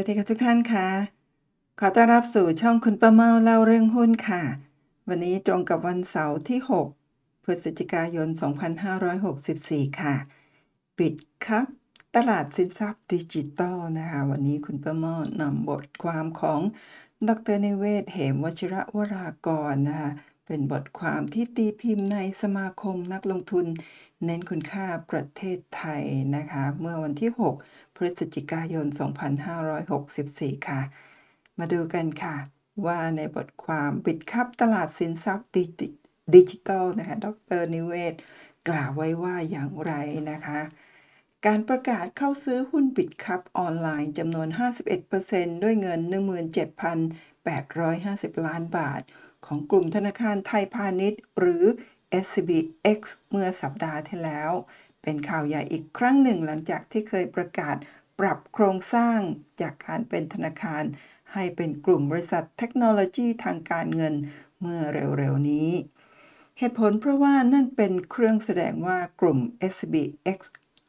วัสดีค่ะทุกท่านคะ่ะ ขอต้อนรับสู่ช่องคุณป้าเมาเล่าเรื่องหุ้นค่ะ วันนี้ตรงกับวันเสาร์ที่ 6 พฤศจิกายน 2564 ค่ะ ปิดครับ ตลาดสินทรัพย์ดิจิตอลนะคะ วันนี้คุณป้าเมานำบทความของดรนิเวศ เหมวชิระวรากรนะคะเป็นบทความที่ตีพิมพ์ในสมาคมนักลงทุน เน้นคุณค่าประเทศไทยนะคะ เมื่อวันที่ 6 พฤศจิกายน 2564 ค่ะ มาดูกันค่ะว่าในบทความปิดคับตลาดสินทรัพย์ดิจิทัลนะคะดรนิเวศกล่าวไว้ว่าอย่างไรนะคะ การประกาศเข้าซื้อหุ้นปิดคับออนไลน์จำนวน 51%ด้วยเงิน 17,850 ล้านบาทของกลุ่มธนาคารไทยพาณิชย์หรือ SCBX เมื่อสัปดาห์ที่แล้ว เป็นข่าวใหญ่อีกครั้งหนึ่งหลังจากที่เคยประกาศปรับโครงสร้างจากการเป็นธนาคารให้เป็นกลุ่มบริษัทเทคโนโลยีทางการเงินเมื่อเร็ว ๆ นี้ เหตุผลเพราะว่านั่นเป็นเครื่องแสดงว่ากลุ่ม SBX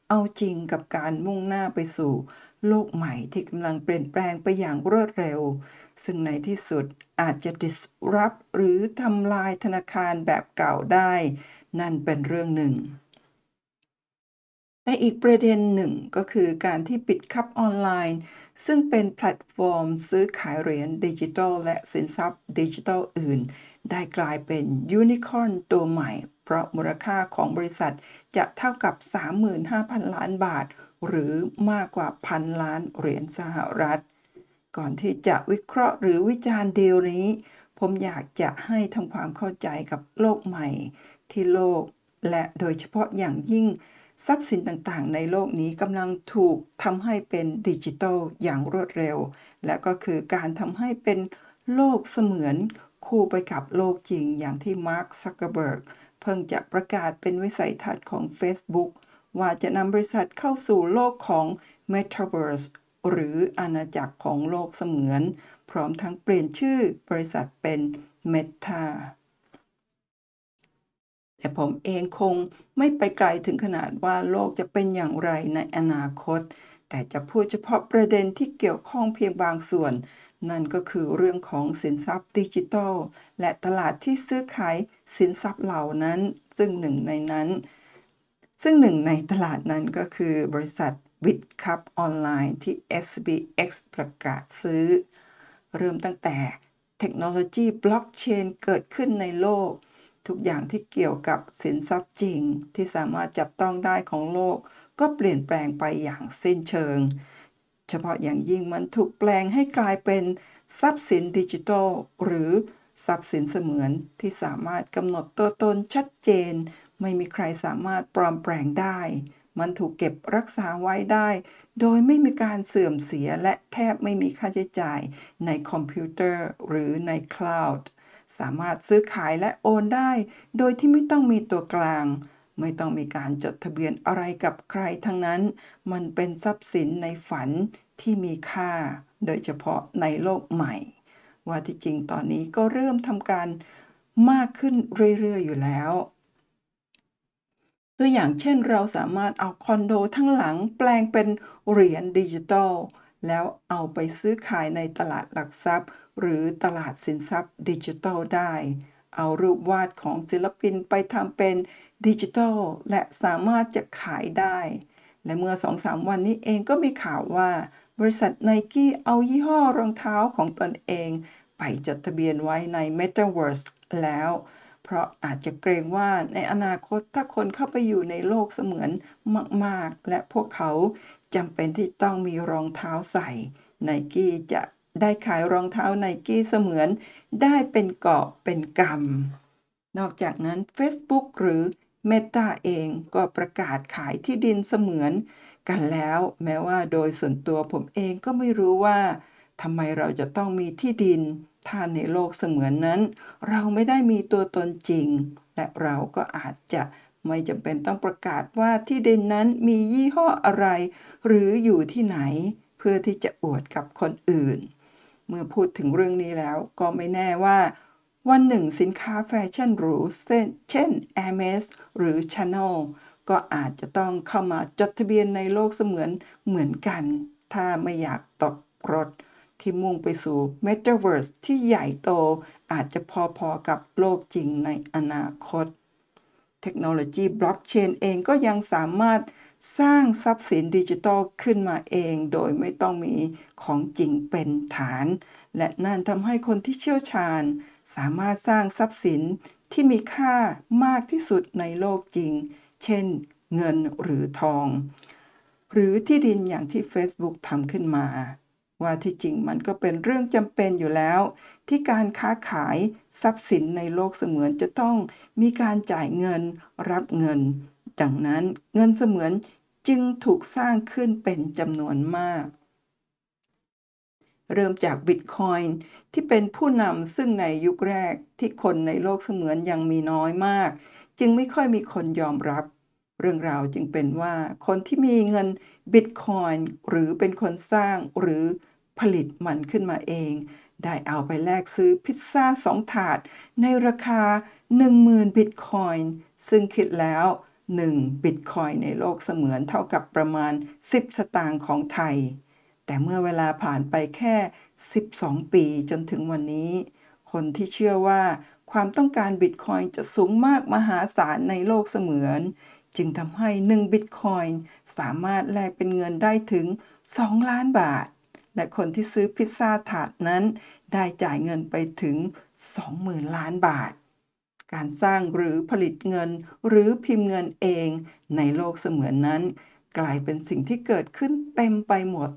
เอาจริงกับการมุ่งหน้าไปสู่โลกใหม่ที่กำลังเปลี่ยนแปลงไปอย่างรวดเร็ว ซึ่งในที่สุดอาจจะ disrupt หรือทำลายธนาคารแบบเก่าได้ นั่นเป็นเรื่องหนึ่ง แต่อีกประเด็นหนึ่งก็คือการที่ปิดคับออนไลน์ ซึ่งเป็นแพลตฟอร์มซื้อขายเหรียญดิจิทัลและสินทรัพย์ดิจิทัลอื่น ได้กลายเป็นยูนิคอร์นตัวใหม่เพราะมูลค่าของบริษัทจะเท่ากับ 35,000 ล้านบาทหรือมากกว่าพันล้านเหรียญสหรัฐ ก่อนที่จะวิเคราะห์หรือวิจารณ์เดียวนี้ ผมอยากจะให้ทำความเข้าใจกับโลกใหม่ที่โลก และโดยเฉพาะอย่างยิ่งทรัพย์สินต่างๆในโลกนี้กำลังถูกทำให้เป็นดิจิทัลอย่างรวดเร็ว และก็คือการทำให้เป็นโลกเสมือนคู่ไปกับโลกจริงอย่างที่มาร์คซักเกอร์เบิร์กเพิ่งจะประกาศเป็นวิสัยทัศน์ของ Facebook ว่าจะนำบริษัทเข้าสู่โลกของ Metaverse หรืออาณาจักรของโลกเสมือน พร้อมทั้งเปลี่ยนชื่อบริษัทเป็น Meta แต่ผมเองคงไม่ไปไกลถึงขนาดว่าโลกจะเป็นอย่างไรในอนาคต แต่จะพูดเฉพาะประเด็นที่เกี่ยวข้องเพียงบางส่วน นั่นก็คือเรื่องของสินทรัพย์ดิจิทัลและตลาดที่ซื้อขายสินทรัพย์เหล่านั้น ซึ่งหนึ่งในนั้นซึ่งหนึ่งในตลาดนั้นก็คือบริษัทวิดคัพออนไลน์ที่ SBX ประกาศซื้อ เริ่มตั้งแต่เทคโนโลยีบล็อกเชนเกิดขึ้นในโลก ทุกอย่างที่เกี่ยวกับสินทรัพย์จริงที่สามารถจับต้องได้ของโลก ก็เปลี่ยนแปลงไปอย่างสิ้นเชิง เฉพาะอย่างยิ่งมันถูกแปลงให้กลายเป็นทรัพย์สินดิจิทัลหรือทรัพย์สินเสมือนที่สามารถกำหนดตัวตนชัดเจนไม่มีใครสามารถปลอมแปลงได้ มันถูกเก็บรักษาไว้ได้ โดยไม่มีการเสื่อมเสียและแทบไม่มีค่าใช้จ่าย ในคอมพิวเตอร์หรือในคลาวด์ สามารถซื้อขายและโอนได้ โดยที่ไม่ต้องมีตัวกลาง ไม่ต้องมีการจดทะเบียนอะไรกับใครทั้งนั้น มันเป็นทรัพย์สินในฝันที่มีค่า โดยเฉพาะในโลกใหม่ ว่าที่จริงตอนนี้ก็เริ่มทำการมากขึ้นเรื่อยๆอยู่แล้วตัวอย่างเช่นเราสามารถเอาคอนโดทั้งหลังแปลงเป็นเหรียญดิจิตอลแล้วเอาไปซื้อขายในตลาดหลักทรัพย์ หรือตลาดสินทรัพย์ดิจิทัลได้ เอารูปวาดของศิลปินไปทำเป็นดิจิทัลและสามารถจะขายได้ และเมื่อ2มวันนี้เองก็มีข่าวว่า บริษัทไนกี้เอายี่ห้อรองเท้าของตนเอง ไปจดทะเบียนไว้ใน Metaverse แล้วเพราะอาจจะเกรงว่าในอนาคตถ้าคนเข้าไปอยู่ในโลกเสมือนมากๆ และพวกเขาจำเป็นที่ต้องมีรองเท้าใส่ไนกี้จะได้ขายรองเท้าไนกี้เสมือนได้เป็นเกาะเป็นกำนอกจากนั้น Facebook หรือ Meta เองก็ประกาศขายที่ดินเสมือน กันแล้วแม้ว่าโดยส่วนตัวผมเองก็ไม่รู้ว่าทำไมเราจะต้องมีที่ดินถ้าในโลกเสมือนนั้น เราไม่ได้มีตัวตนจริง และเราก็อาจจะไม่จำเป็นต้องประกาศว่าที่ดินนั้นมียี่ห้ออะไร หรืออยู่ที่ไหน เพื่อที่จะอวดกับคนอื่น เมื่อพูดถึงเรื่องนี้แล้วก็ไม่แน่ว่าวันหนึ่งสินค้าแฟชั่นหรูเช่นเอเ m ส s หรือ Chanel ก็อาจจะต้องเข้ามาจดทะเบียนในโลกเสมือนเหมือนกัน ถ้าไม่อยากตกรถที่มุ่งไปสู่ Metaverse ที่ใหญ่โตอาจจะพอๆกับโลกจริงในอนาคต เทคโนโลยีบล็อกเชนเองก็ยังสามารถสร้างทรัพย์สินดิจิทัลขึ้นมาเอง โดยไม่ต้องมีของจริงเป็นฐาน และนั่นทำให้คนที่เชี่ยวชาญ สามารถสร้างทรัพย์สินที่มีค่ามากที่สุดในโลกจริง เช่น เงินหรือทอง หรือที่ดินอย่างที่ Facebook ทำขึ้นมาว่าที่จริงมันก็เป็นเรื่องจำเป็นอยู่แล้ว ที่การค้าขายทรัพย์สินในโลกเสมือนจะต้องมีการจ่ายเงินรับเงินดังนั้นเงินเสมือนจึงถูกสร้างขึ้นเป็นจำนวนมาก เริ่มจากบิตคอยน์ที่เป็นผู้นำซึ่งในยุคแรกที่คนในโลกเสมือนยังมีน้อยมาก จึงไม่ค่อยมีคนยอมรับ เรื่องราวจึงเป็นว่า คนที่มีเงินบิตคอยน์หรือเป็นคนสร้างหรือผลิตมันขึ้นมาเอง ได้เอาไปแลกซื้อพิซซ่าสองถาด ในราคา 10,000บิตคอยน์ซึ่งคิดแล้ว 1 บิตคอยน์ในโลกเสมือนเท่ากับประมาณ 10 สตางค์ของไทย แต่เมื่อเวลาผ่านไปแค่ 12 ปีจนถึงวันนี้ คนที่เชื่อว่าความต้องการบิตคอยน์จะสูงมากมหาศาลในโลกเสมือน จึงทำให้ 1 บิตคอยน์สามารถแลกเป็นเงินได้ถึง2 ล้านบาทและคนที่ซื้อพิซซ่าถาดนั้น ได้จ่ายเงินไปถึง 20,000 ล้านบาท การสร้างหรือผลิตเงินหรือพิมพ์เงินเองในโลกเสมือนนั้น กลายเป็นสิ่งที่เกิดขึ้นเต็มไปหมด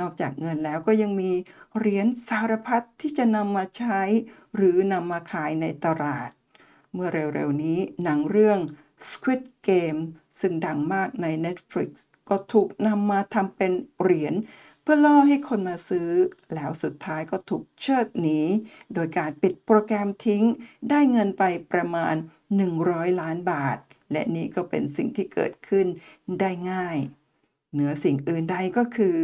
นอกจากเงินแล้วก็ยังมีเหรียญสารพัดที่จะนำมาใช้ หรือนำมาขายในตลาด เมื่อเร็วๆนี้หนังเรื่อง Squid Game ซึ่งดังมากใน Netflix ก็ถูกนำมาทำเป็นเหรียญพื่อล่อให้คนมาซื้อแล้วสุดท้ายก็ถูกเชิดหนีโดยการปิดโปรแกรมทิ้งได้เงินไปประมาณ 100 ล้านบาท และนี่ก็เป็นสิ่งที่เกิดขึ้นได้ง่าย เหนือสิ่งอื่นใดก็คือ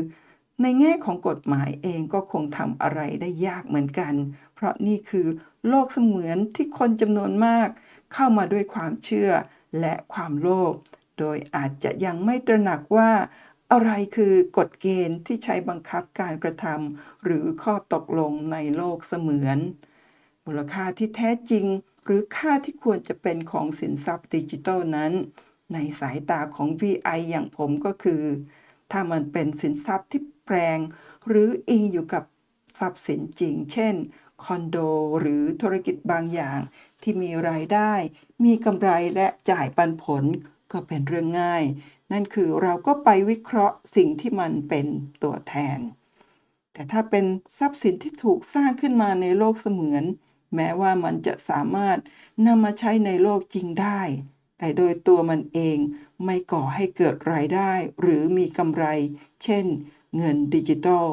ในแง่ของกฎหมายเองก็คงทำอะไรได้ยากเหมือนกัน เพราะนี่คือโลกเสมือนที่คนจำนวนมาก เข้ามาด้วยความเชื่อและความโลภโดยอาจจะยังไม่ตระหนักว่าอะไรคือกฎเกณฑ์ที่ใช้บังคับการกระทำหรือข้อตกลงในโลกเสมือน มูลค่าที่แท้จริง หรือค่าที่ควรจะเป็นของสินทรัพย์ดิจิทัลนั้น ในสายตาของ VI อย่างผมก็คือ ถ้ามันเป็นสินทรัพย์ที่แปลงหรืออิงอยู่กับทรัพย์สินจริงเช่น คอนโดหรือธุรกิจบางอย่างที่มีรายได้ มีกำไรและจ่ายปันผลก็เป็นเรื่องง่ายนั่นคือเราก็ไปวิเคราะห์สิ่งที่มันเป็นตัวแทน แต่ถ้าเป็นทรัพย์สินที่ถูกสร้างขึ้นมาในโลกเสมือน แม้ว่ามันจะสามารถนำมาใช้ในโลกจริงได้ แต่โดยตัวมันเองไม่ก่อให้เกิดรายได้ หรือมีกำไร เช่นเงินดิจิทัล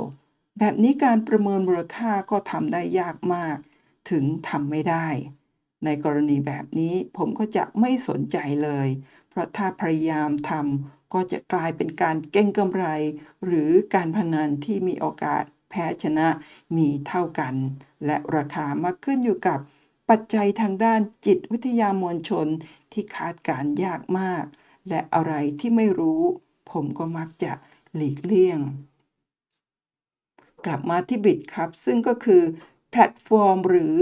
แบบนี้การประเมินมูลค่าก็ทำได้ยากมาก ถึงทำไม่ได้ ในกรณีแบบนี้ผมก็จะไม่สนใจเลยเพราะถ้าพยายามทำก็จะกลายเป็นการเก่งกำไร หรือการพนันที่มีโอกาสแพ้ชนะมีเท่ากัน และราคามากขึ้นอยู่กับปัจจัยทางด้านจิตวิทยามวลชนที่คาดการยากมาก และอะไรที่ไม่รู้ผมก็มักจะหลีกเลี่ยง กลับมาที่บิดครับซึ่งก็คือแพลตฟอร์มหรือ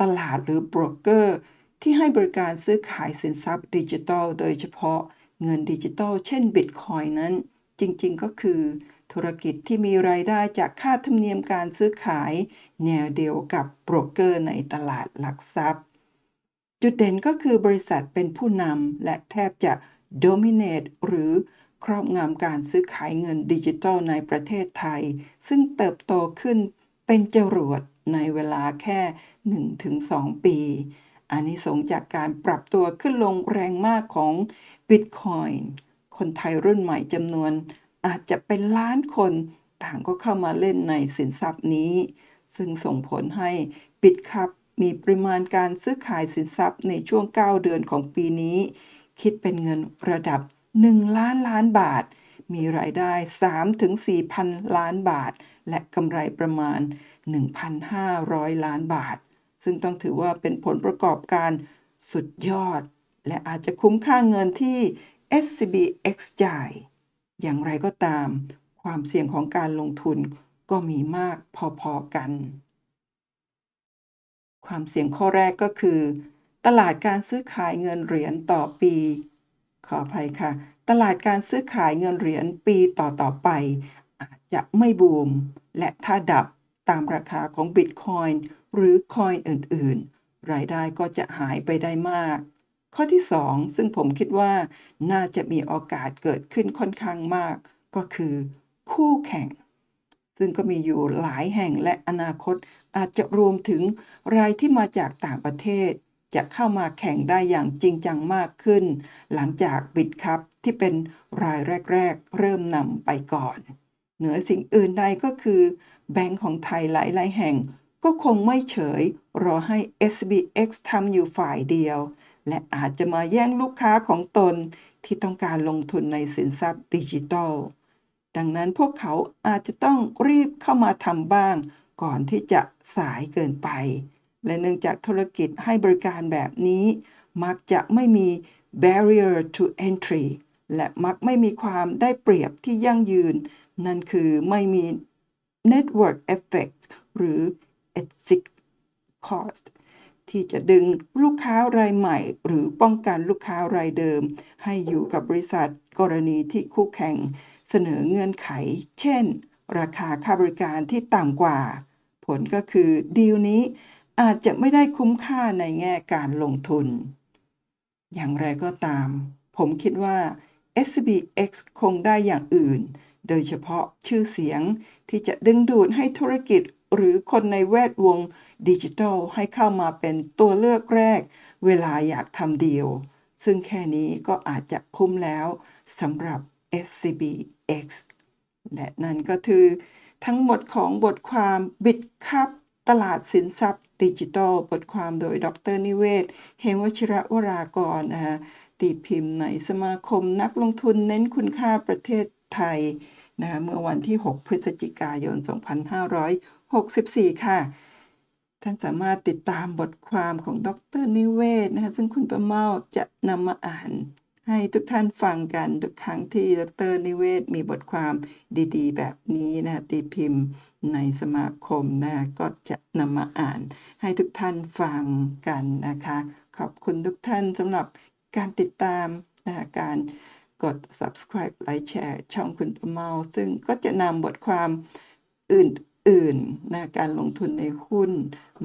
ตลาดหรือโบรกเกอร์ที่ให้บริการซื้อขายสินทรัพย์ดิจิทัลโดยเฉพาะเงินดิจิทัลเช่นบิตคอยนั้น จริงๆก็คือธุรกิจที่มีรายได้จากค่าธรรมเนียมการซื้อขายแนวเดียวกับโบรกเกอร์ในตลาดหลักทรัพย์จุดเด่นก็คือบริษัทเป็นผู้นำและแทบจะ dominate หรือครอบงำการซื้อขายเงินดิจิทัลในประเทศไทย ซึ่งเติบโตขึ้นเป็นจรวดในเวลาแค่1-2ปีอันนี้สงจากการปรับตัวขึ้นลงแรงมากของ Bitcoin คนไทยรุ่นใหม่จำนวนอาจจะเป็นล้านคน ต่างก็เข้ามาเล่นในสินทรัพย์นี้ ซึ่งส่งผลให้บิตครับมีปริมาณการซื้อขายสินทรัพย์ ในช่วง 9 เดือนของปีนี้ คิดเป็นเงินระดับ 1 ล้านล้านบาท มีรายได้ 3 4พันล้านบาท และกำไรประมาณ 1,500 ล้านบาทซึ่งต้องถือว่าเป็นผลประกอบการสุดยอด และอาจจะคุ้มค่าเงินที่ SCB X จ่ายอย่างไรก็ตามความเสี่ยงของการลงทุนก็มีมากพอๆกัน ความเสี่ยงข้อแรกก็คือ ตลาดการซื้อขายเงินเหรียญต่อปี ขออภัยค่ะ ตลาดการซื้อขายเงินเหรียญปีต่อๆไป อาจจะไม่บูมและถ้าดับตามราคาของบิตคอยน์หรือคอยน์อื่นๆ รายได้ก็จะหายไปได้มาก ข้อที่ 2 ซึ่งผมคิดว่าน่าจะมีโอกาสเกิดขึ้นค่อนข้างมาก ก็คือ คู่แข่ง ซึ่งก็มีอยู่หลายแห่งและอนาคตอาจจะรวมถึงรายที่มาจากต่างประเทศ จะเข้ามาแข่งได้อย่างจริงจังมากขึ้น หลังจากบิดครับที่เป็นรายแรก ๆ เริ่มนำไปก่อน เหนือสิ่งอื่นใดก็คือแบงก์ของไทยหลายๆแห่งก็คงไม่เฉยรอให้ SBX ทำอยู่ฝ่ายเดียว และอาจจะมาแย่งลูกค้าของตนที่ต้องการลงทุนในสินทรัพย์ดิจิทัล ดังนั้นพวกเขาอาจจะต้องรีบเข้ามาทำบ้างก่อนที่จะสายเกินไป และเนื่องจากธุรกิจให้บริการแบบนี้ มักจะไม่มี barrier to entry และมักไม่มีความได้เปรียบที่ยั่งยืน นั่นคือไม่มี Network Effect หรือ Exit Cost ที่จะดึงลูกค้ารายใหม่ หรือป้องกันลูกค้ารายเดิม ให้อยู่กับบริษัทกรณีที่คู่แข่งเสนอเงื่อนไข เช่น ราคาค่าบริการที่ต่ำกว่า ผลก็คือดีลนี้ อาจจะไม่ได้คุ้มค่าในแง่การลงทุน อย่างไรก็ตาม ผมคิดว่า SBX คงได้อย่างอื่นโดยเฉพาะชื่อเสียงที่จะดึงดูดให้ธุรกิจหรือคนในแวดวงดิจิทัลให้เข้ามาเป็นตัวเลือกแรกเวลาอยากทำเดียว ซึ่งแค่นี้ก็อาจจะคุ้มแล้วสำหรับ SCBX และนั่นก็คือทั้งหมดของบทความบิดคับตลาดสินทรัพย์ดิจิทัลบทความโดยดรนิเวศเฮมวชิระวรากรนะฮะตีพิมพ์ในสมาคมนักลงทุนเน้นคุณค่าประเทศไทยนะคะเมื่อวันที่ 6 พฤศจิกายน 2564 ค่ะ ท่านสามารถติดตามบทความของ ดรนิเวศนะคะซึ่งคุณประเมาจะนำมาอ่าน ให้ทุกท่านฟังกัน ทุกครั้งที่ดรนิเวศมีบทความดีๆ แบบนี้นะตีพิมพ์ในสมาคมนะก็จะนำมาอ่านให้ทุกท่านฟังกันนะคะขอบคุณทุกท่านสำหรับการติดตามนะการกด subscribe ไลค์แชร์ช่องคุณประเมา ซึ่งก็จะนำบทความอื่นๆนะการลงทุนในหุ้น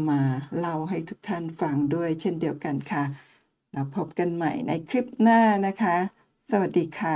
มาเล่าให้ทุกท่านฟังด้วย เช่นเดียวกันค่ะแล้วพบกันใหม่ในคลิปหน้านะคะ สวัสดีค่ะ